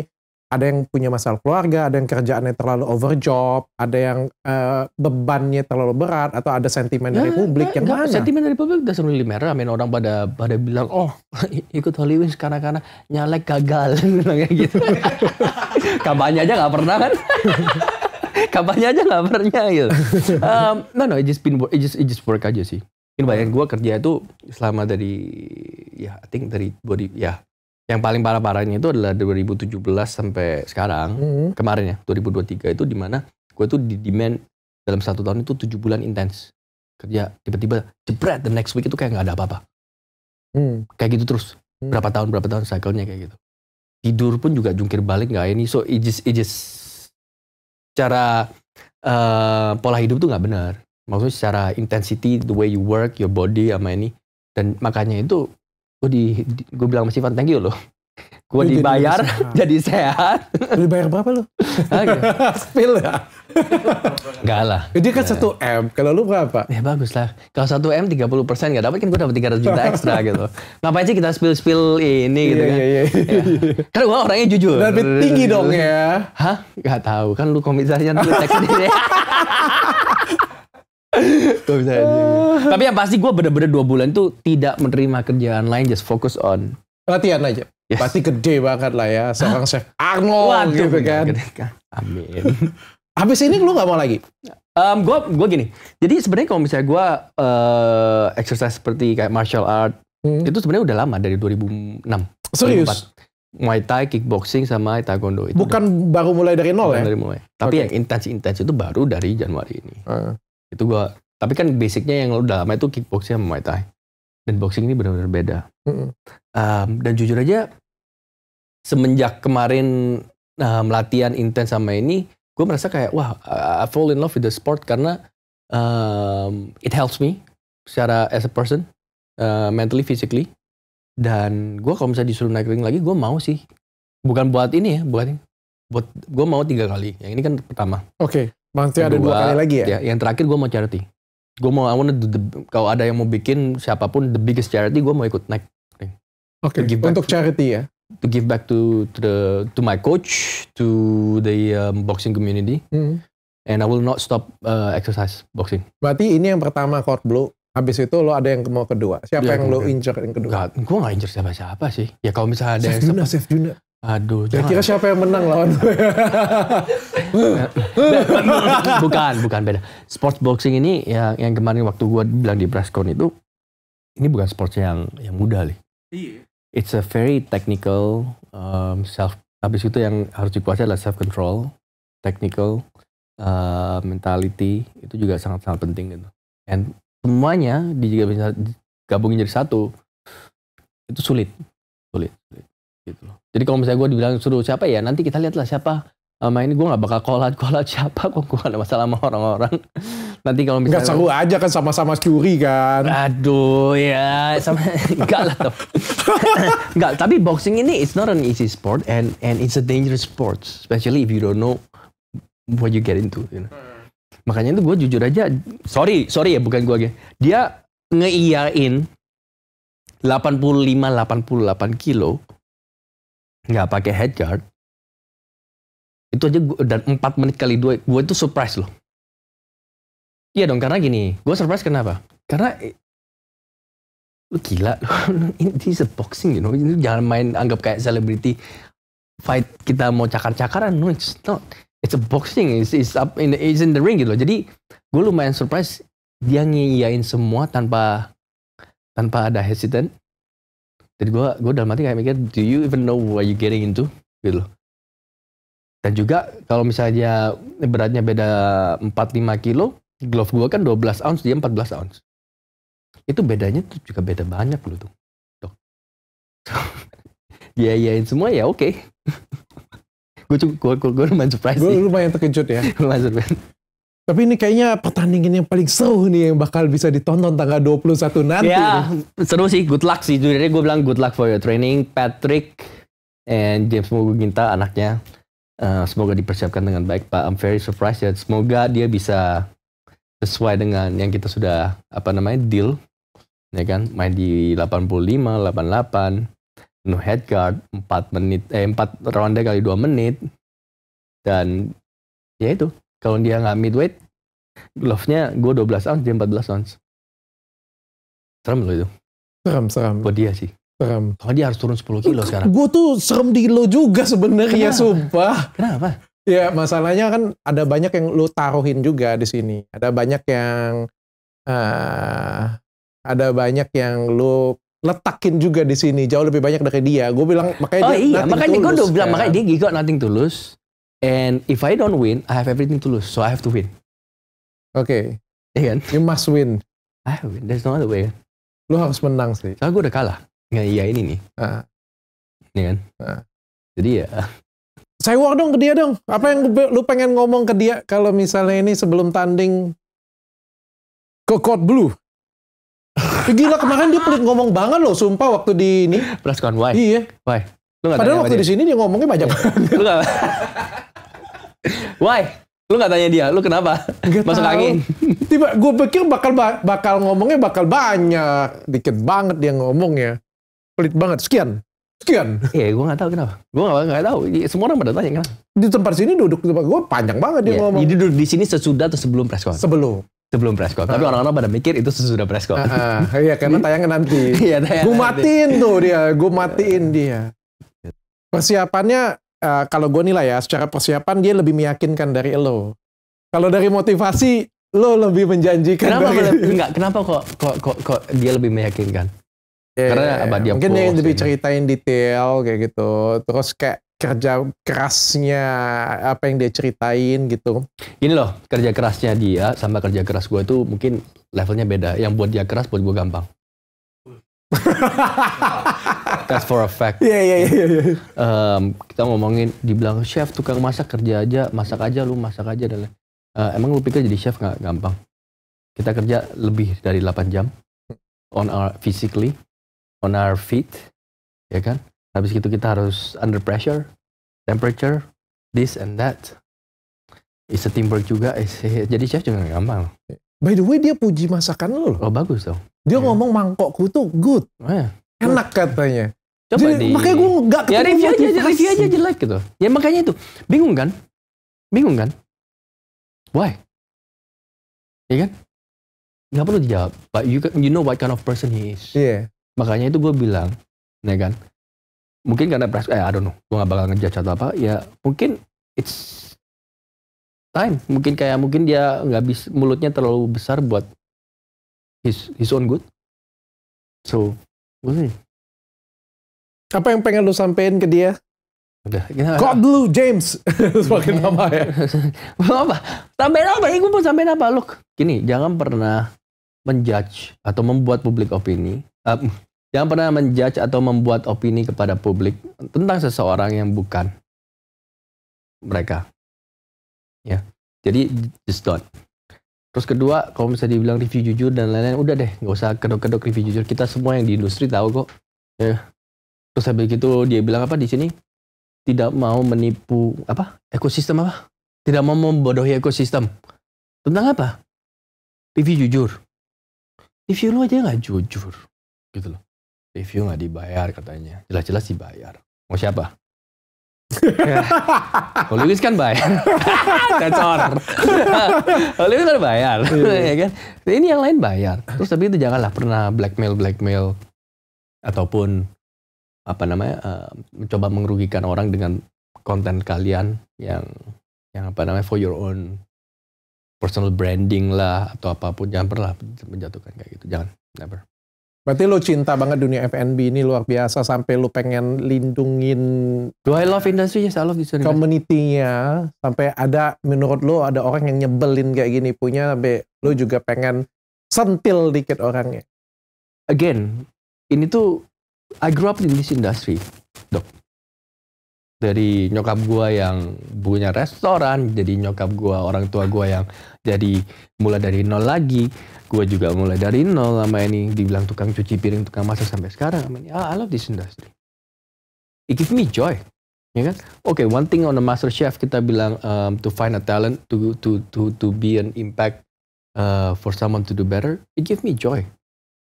ada yang punya masalah keluarga, ada yang kerjaannya terlalu overjob, ada yang uh, bebannya terlalu berat, atau ada sentimen dari nah, publik nah, yang mana? Sentimen dari publik udah selalu merah, main
orang pada pada bilang, oh ikut Hollywood karena-karena nyalek gagal, kayak gitu. Kampanye aja nggak pernah kan? Kampanye aja nggak pernah gitu. Um, no no, it just been work, it just, just work aja sih. Ini banyak gue kerja itu selama dari ya I think dari body ya yang paling parah-parahnya itu adalah 2017 sampai sekarang, mm -hmm. kemarin ya, 2023 itu dimana gue tuh di demand dalam satu tahun itu tujuh bulan intens kerja tiba-tiba jebret the next week itu kayak nggak ada apa-apa mm. kayak gitu terus mm. berapa tahun berapa tahun cyclenya kayak gitu tidur pun juga jungkir balik nggak ini so it just, it just cara uh, eh, pola hidup tuh nggak benar maksudnya secara intensity the way you work your body sama ini dan makanya itu gue di, di gue bilang sama Ivan thank you loh gue dibayar jadi, sehat
lu dibayar berapa lu?
Gitu. spill ya enggak lah dia kan satu M kalau lu berapa? ya bagus lah kalau satu M 30% gak dapat kan gue dapat tiga ratus juta ekstra gitu ngapain sih kita spill-spill ini gitu iya, kan iya, iya, iya. kan gue orangnya jujur lebih tinggi dong ya hah? gak tahu kan lu komisarnya dulu teks sendiri gak bisa aja. Tapi yang pasti gue bener-bener dua bulan tuh tidak menerima kerjaan lain, just focus on
latihan aja. Yes. Pasti gede banget lah ya seorang chef Arnold Waduh, gitu kan. Gede, kan.
Amin.
Habis ini lu nggak mau lagi?
Um, gue gua gini. Jadi sebenarnya kalau misalnya gue uh, exercise seperti kayak martial art hmm. itu sebenarnya udah lama dari 2006. Serius? 2004. Muay Thai, kickboxing sama taekwondo itu. Bukan udah, baru mulai dari nol ya? Dari mulai. Tapi okay. yang intens-intens itu baru dari Januari ini. Uh itu gua tapi kan basicnya yang lo lama itu kickboxing sama muay thai dan boxing ini benar-benar beda um, dan jujur aja semenjak kemarin um, latihan intens sama ini gue merasa kayak wah I fall in love with the sport karena um, it helps me secara as a person uh, mentally physically dan gue kalau misalnya disuruh naik ring lagi gue mau sih bukan buat ini ya buat ini buat gue mau tiga kali yang ini kan pertama
oke okay. Maksudnya ada dua kali lagi ya? ya
yang terakhir gue mau charity. Gue mau, I wanna do kalau ada yang mau bikin siapapun the biggest charity, gue mau ikut naik.
Oke, okay. untuk charity ya?
To give back to to the to my coach, to the um, boxing community, hmm. and I will not stop
uh, exercise boxing. Berarti ini yang pertama court Blue, Habis itu lo ada yang mau kedua. Siapa ya, yang lo incer yang kedua? gue gak incer siapa-siapa
sih. Ya kalau misalnya ada Chef yang Juna, Chef Juna. Aduh, kira-kira
siapa yang menang lawan gue?
bukan, bukan beda. Sports boxing ini yang yang kemarin waktu gue bilang di Brascon itu ini bukan sports yang yang mudah nih. Iya. It's a very technical um, self habis itu yang harus dikuasai adalah self control, technical, uh, mentality itu juga sangat-sangat penting gitu. And semuanya bisa gabungin jadi satu itu sulit, sulit, sulit gitu loh. Jadi kalau misalnya gue dibilang suruh siapa ya, nanti kita lihatlah siapa eh, main ini gue nggak bakal kolat kolat siapa kok gue ada masalah sama orang-orang nanti kalau misalnya nggak seru aja kan sama-sama curi kan aduh ya sama enggak lah tuh enggak tapi boxing ini it's not an easy sport and and it's a dangerous sport especially if you don't know what you get into you know. makanya itu gue jujur aja sorry sorry ya bukan gue dia ngeiyain 85 88 kilo nggak pakai head guard
itu aja gua, dan 4 menit kali dua gue itu surprise loh iya dong karena gini gue surprise kenapa karena eh, lu
gila ini is a boxing you know ini jangan main anggap kayak selebriti fight kita mau cakar-cakaran no it's not it's a boxing it's, it's up in the, it's in the ring gitu loh jadi gue lumayan surprise dia ngiyain semua tanpa tanpa ada hesitant jadi gue gue dalam hati kayak mikir, do you even know what you getting into? Gitu loh. Dan juga kalau misalnya beratnya beda 4-5 kilo, glove gue kan 12 ounce, dia 14 ounce. Itu bedanya tuh juga beda banyak loh tuh. Tuh. ya yain semua ya oke. Okay.
gue gue gue lumayan surprise. Gue lumayan terkejut ya. lumayan surprise. Tapi ini kayaknya pertandingan yang paling seru nih yang bakal bisa ditonton tanggal 21 nanti. Ya,
nih. seru sih. Good luck sih. Jadi gue bilang good luck for your training. Patrick and James ginta anaknya. Uh, semoga dipersiapkan dengan baik Pak. I'm very surprised ya. Semoga dia bisa sesuai dengan yang kita sudah apa namanya deal ya kan main di 85 88 no head guard 4 menit eh 4 ronde kali 2 menit dan ya itu kalau dia nggak weight glove-nya gue 12 ounce, dia 14 ounce. Serem loh itu.
Serem, serem. Buat dia sih. Serem. Kalau dia harus turun 10 kilo sekarang. Gue tuh serem di lo juga sebenarnya, sumpah. Kenapa? Ya masalahnya kan ada banyak yang lo taruhin juga di sini. Ada banyak yang uh, ada banyak yang lo letakin juga di sini jauh lebih banyak dari dia. Gue bilang makanya oh, dia iya, makanya gue udah bilang makanya dia
gigot nanti tulus. And if I don't win, I have everything to lose. So I have to win.
Oke. Okay. Ya yeah, kan? You must win. I have win. There's no other way. Kan? Lu harus menang sih. Soalnya gue udah kalah.
Ya, iya ini nih. Uh. Ah. yeah, kan? Uh. Jadi ya.
Saya war dong ke dia dong. Apa yang lu pengen ngomong ke dia kalau misalnya ini sebelum tanding ke Code Blue? Eh, gila kemarin dia pelit ngomong banget loh, sumpah waktu di ini.
Press con, why? Iya. Why? Lu gak Padahal waktu di
sini dia ngomongnya banyak iya. banget.
Lu gak... Why? Lu gak tanya dia, lu kenapa? Gak Masuk tahu. angin.
Tiba, gue pikir bakal bakal ngomongnya bakal banyak, dikit banget dia ngomongnya, pelit banget. Sekian, sekian. Iya, gue gak tahu kenapa. Gue nggak gak tahu. Iya, semua orang pada tanya kenapa. Di tempat sini duduk tempat gue panjang banget dia yeah. ngomong. Jadi iya, duduk di sini sesudah atau sebelum press Sebelum sebelum press call. Ah. Tapi
orang-orang pada mikir itu sesudah press call. Uh, ah, -huh.
Ah. iya, karena tayangnya
nanti. iya,
tayang. Gue matiin tuh dia, gue matiin dia. Persiapannya uh, kalau gue nilai ya secara persiapan dia lebih meyakinkan dari lo. Kalau dari motivasi lo lebih menjanjikan. Kenapa dari... Lebih, enggak? Kenapa kok kok kok kok dia lebih meyakinkan? Yeah, Karena iya, iya. apa dia mungkin dia lebih ceritain detail kayak gitu. Terus kayak kerja kerasnya apa yang dia ceritain gitu. Ini loh, kerja kerasnya dia
sama kerja keras gue tuh mungkin levelnya beda. Yang buat dia keras buat gue gampang. That's for a fact. Iya, iya, iya. Kita ngomongin, dibilang chef, tukang masak, kerja aja, masak aja, lu masak aja. Dan, uh, emang lu pikir jadi chef gak gampang? Kita kerja lebih dari 8 jam, on our physically, on our feet, ya kan? Habis itu kita harus under pressure, temperature, this and that. It's a teamwork juga. jadi chef juga gak
gampang. By the way, dia puji masakan lo Oh, bagus dong. Dia yeah. ngomong mangkokku tuh good. Oh, yeah. Enak katanya. Coba
jadi, di... Makanya gue gak Ya review aja, review aja jelek gitu. Ya makanya itu. Bingung kan? Bingung kan? Why? Iya kan? Gak perlu dijawab. But you, you know what kind of person he is. Iya. Yeah. Makanya itu gue bilang. Ya kan? Mungkin karena press eh I don't know. Gue gak bakal ngejudge atau apa. Ya mungkin it's time. Mungkin kayak mungkin dia gak bisa
mulutnya terlalu besar buat his his own good. So, we'll sih. Apa yang pengen lu sampein ke dia? Udah, gimana? God dulu James Semakin lama ya.
apa? Sampein apa? Ini gue mau sampein apa,
Look, Gini, jangan pernah menjudge atau membuat publik opini. Uh, jangan pernah menjudge atau membuat opini kepada publik tentang seseorang yang bukan mereka. Ya. Jadi just don't. Terus kedua, kalau misalnya dibilang review jujur dan lain-lain, udah deh, nggak usah kedok-kedok review jujur. Kita semua yang di industri tahu kok. Ya. Terus habis itu dia bilang apa di sini? Tidak mau menipu apa? Ekosistem apa? Tidak mau membodohi ekosistem. Tentang apa? TV jujur. TV lu aja nggak jujur, gitu loh. TV nggak dibayar katanya. Jelas-jelas dibayar. Mau siapa? Hollywood kan bayar, cocor. Hollywood kan bayar, iya. ya kan. Ini yang lain bayar. Terus tapi itu janganlah pernah blackmail blackmail ataupun apa namanya uh, mencoba merugikan orang dengan konten kalian yang yang apa namanya for your own personal branding lah atau apapun jangan pernah menjatuhkan kayak gitu jangan never
berarti lo cinta banget dunia F&B ini luar biasa sampai lo pengen lindungin do I love industry yes I love this community-nya sampai ada menurut lo ada orang yang nyebelin kayak gini punya sampai lo juga pengen sentil dikit orangnya again
ini tuh I grew up in this industry, dok. Dari nyokap gua yang punya restoran, jadi nyokap gua, orang tua gua yang jadi mulai dari nol lagi. Gua juga mulai dari nol lama ini dibilang tukang cuci piring, tukang masak sampai sekarang. I, mean, ah, I love this industry. It gives me joy. Ya kan? Oke, okay, one thing on the master chef kita bilang um, to find a talent, to to to to be an impact uh, for someone to do better. It gives me joy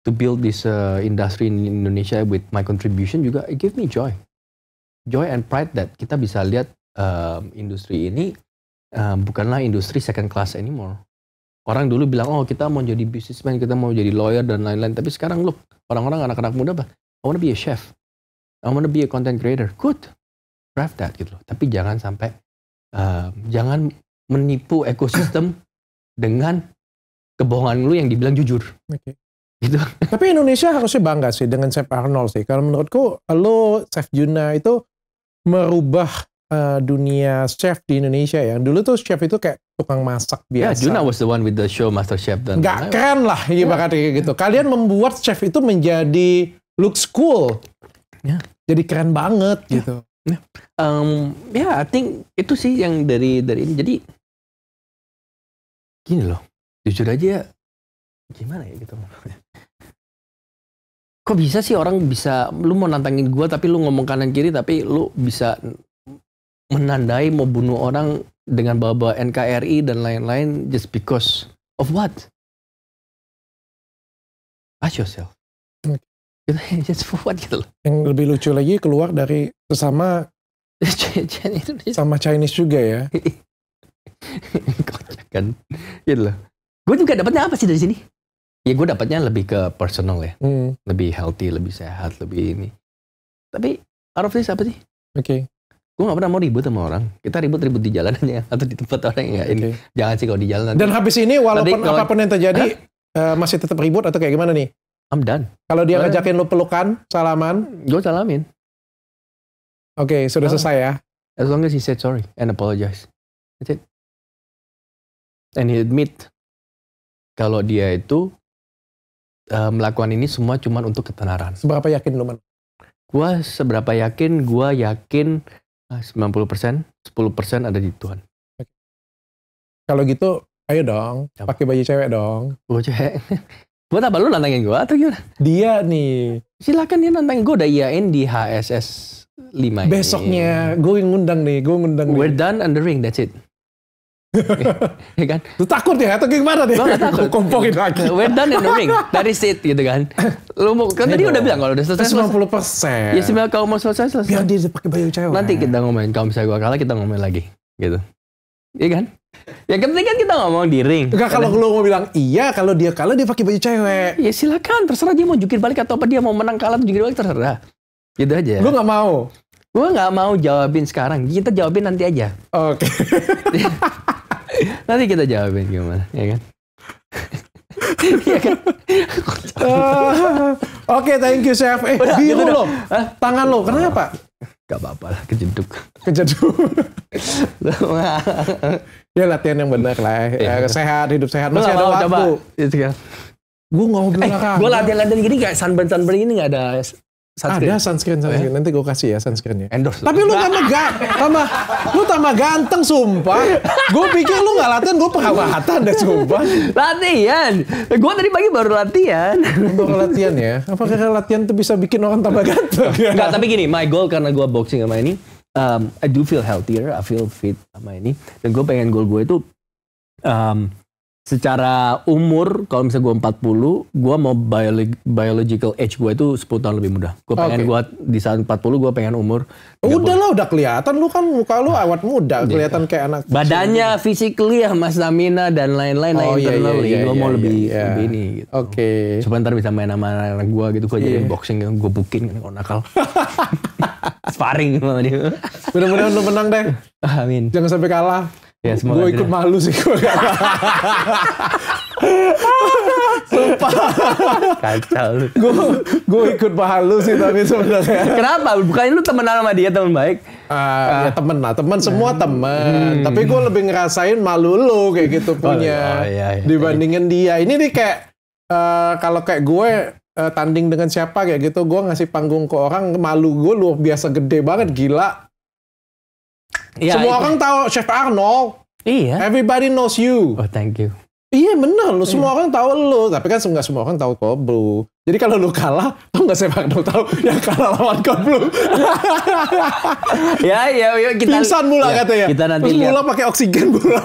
to build this uh, industry in Indonesia with my contribution juga it gave me joy, joy and pride that kita bisa lihat um, industri ini um, bukanlah industri second class anymore. Orang dulu bilang oh kita mau jadi businessman, kita mau jadi lawyer dan lain-lain, tapi sekarang look orang-orang anak-anak muda bah, I wanna be a chef, I wanna be a content creator, good, craft that gitu loh. Tapi jangan sampai uh, jangan menipu ekosistem dengan
kebohongan lu yang dibilang jujur. Okay gitu. Tapi Indonesia harusnya bangga sih dengan Chef Arnold sih. Kalau menurutku lo Chef Juna itu merubah uh, dunia chef di Indonesia ya. Dulu tuh chef itu kayak tukang masak ya, biasa. Yeah, Juna
was the one with the show Master Chef dan. Gak that.
keren lah yeah. ibaratnya ya. gitu. Kalian membuat chef itu menjadi look cool. Yeah. Jadi keren banget yeah. gitu. Um,
ya, yeah, I think itu sih yang dari dari ini. Jadi gini loh, jujur aja gimana ya gitu kok
bisa sih orang bisa lu mau nantangin gua tapi lu ngomong kanan kiri tapi lu bisa menandai mau bunuh orang dengan bawa NKRI dan lain-lain just because
of what? Ask yourself. Hmm. just for what gitu loh. Yang lebih lucu lagi keluar dari sesama
sama Chinese juga ya.
Kocak kan. Gitu loh.
Gue juga dapatnya apa sih dari sini?
ya gue dapatnya lebih ke personal ya hmm. lebih healthy lebih sehat lebih ini tapi out of this apa sih oke okay. gue gak pernah mau ribut
sama orang kita ribut-ribut di jalan aja atau di tempat orang yang okay. ini jangan sih kalau di jalan dan habis ini walaupun nanti, apapun yang terjadi uh, masih tetap ribut atau kayak gimana nih I'm done kalau dia ngajakin lo pelukan salaman gue salamin oke okay, sudah selesai ya as
long as he said sorry and apologize that's it and he admit kalau dia itu Eh, melakukan ini semua cuma untuk ketenaran.
Seberapa yakin lu?
Gua seberapa yakin? Gua yakin 90%,
ah, 10% ada di Tuhan. Kalau gitu, ayo dong, pakai baju cewek dong. Baju cewek. Buat apa lu nantangin gua atau gimana? Dia nih.
Silakan dia nantangin gua udah iain di HSS 5 Besoknya gue ngundang nih, gue ngundang We're nih. done under ring, that's it ya kan? Lu takut ya atau gimana deh? Lu gak takut. Kompokin lagi. We're done in the ring. That is it gitu kan. Lu mau kan tadi udah bilang kalau udah selesai. Sembilan persen. Ya sebenernya kalau mau selesai selesai. Biar dia pakai baju cewek. Nanti kita ngomongin kalau misalnya gue kalah kita ngomongin lagi gitu. Iya kan? Ya penting kan kita ngomong di ring. Enggak iya kalau kan? lu mau bilang iya kalau dia kalah dia pakai baju cewek. Ya silakan terserah dia mau jungkir balik atau apa dia mau menang kalah jungkir balik terserah. Gitu aja. Lu nggak mau. Gue nggak mau jawabin sekarang. Kita jawabin nanti aja. Oke. Okay. Iya. Nanti kita jawabin gimana,
ya kan?
Iya kan? Oke, thank you chef. Eh, udah, biru gitu lo. Tangan lo, kenapa?
Gak apa-apa lah, kejeduk. Kejeduk.
ya latihan yang benar lah. Ya. Iya. ya sehat, hidup sehat. Masih ada waktu. Coba. Ya,
Gue gak mau eh, bilang eh, Gue latihan-latihan gini gak sunburn-sunburn ini gak
ada Sunscreen. Ada sunscreen, sunscreen. Oh, ya? Nanti gue kasih ya sunscreennya. Endorse. Tapi lu tambah gak, tambah, lu tambah ganteng sumpah. Gue pikir lu nggak latihan, gue perawatan deh sumpah. Latihan. Eh, gue tadi pagi baru latihan. Untuk latihan ya. Apakah latihan tuh bisa bikin orang tambah ganteng?
Enggak, tapi gini, my goal karena gue boxing sama ini, um, I do feel healthier, I feel fit sama ini. Dan gue pengen goal gue itu um, secara umur kalau misalnya gue 40 gue mau biolo biological age gue itu 10
tahun lebih muda gue pengen okay. gue di saat 40 gue pengen umur 30. udah lah udah kelihatan lu kan muka lu awet muda iya. kelihatan kayak anak
badannya physically gitu. ya mas Namina dan lain-lain oh, lain iya, iya, iya, gue iya, mau iya, lebih iya. lebih ini gitu. oke okay. supaya ntar bisa main sama anak, -anak gue gitu gue yeah. jadi boxing gitu. gue bukin kan kalau nakal sparring sama dia mudah-mudahan lu menang
deh amin jangan sampai kalah Ya, gue ikut malu sih gue
Sumpah.
Kacau lu. Gue
gue ikut malu sih tapi sebenarnya. Kenapa? Bukannya lu temenan sama dia teman baik? Uh, uh. Ya temen lah, temen semua hmm. temen. Hmm. Tapi gue lebih ngerasain malu lu kayak gitu oh, punya oh, oh, iya, iya. dibandingin dia. Ini nih kayak uh, kalau kayak gue uh, tanding dengan siapa kayak gitu, gue ngasih panggung ke orang malu gue luar biasa gede banget gila Ya, Semua orang tahu Chef Arnold. Iya. Everybody knows you. Oh, thank you. Iya bener, loh. semua iya. orang tahu lo. tapi kan semoga semua orang tahu Koblu. Jadi kalau lo kalah, tau nggak sepak bakal tahu yang kalah lawan Koblu. ya, ya, ya kita pingsan mula ya, katanya. Kita nanti Terus mula pakai oksigen mula.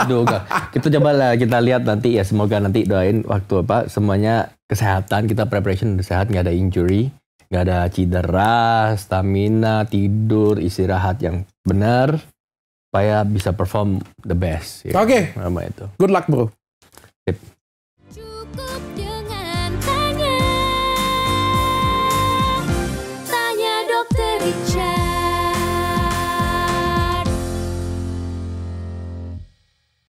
Aduh, gak. kita coba lah kita lihat nanti ya semoga nanti doain waktu apa semuanya kesehatan kita preparation sehat nggak ada injury nggak ada cedera, stamina, tidur, istirahat yang benar supaya bisa perform the best. Ya. Oke. Okay. Nama itu. Good luck bro.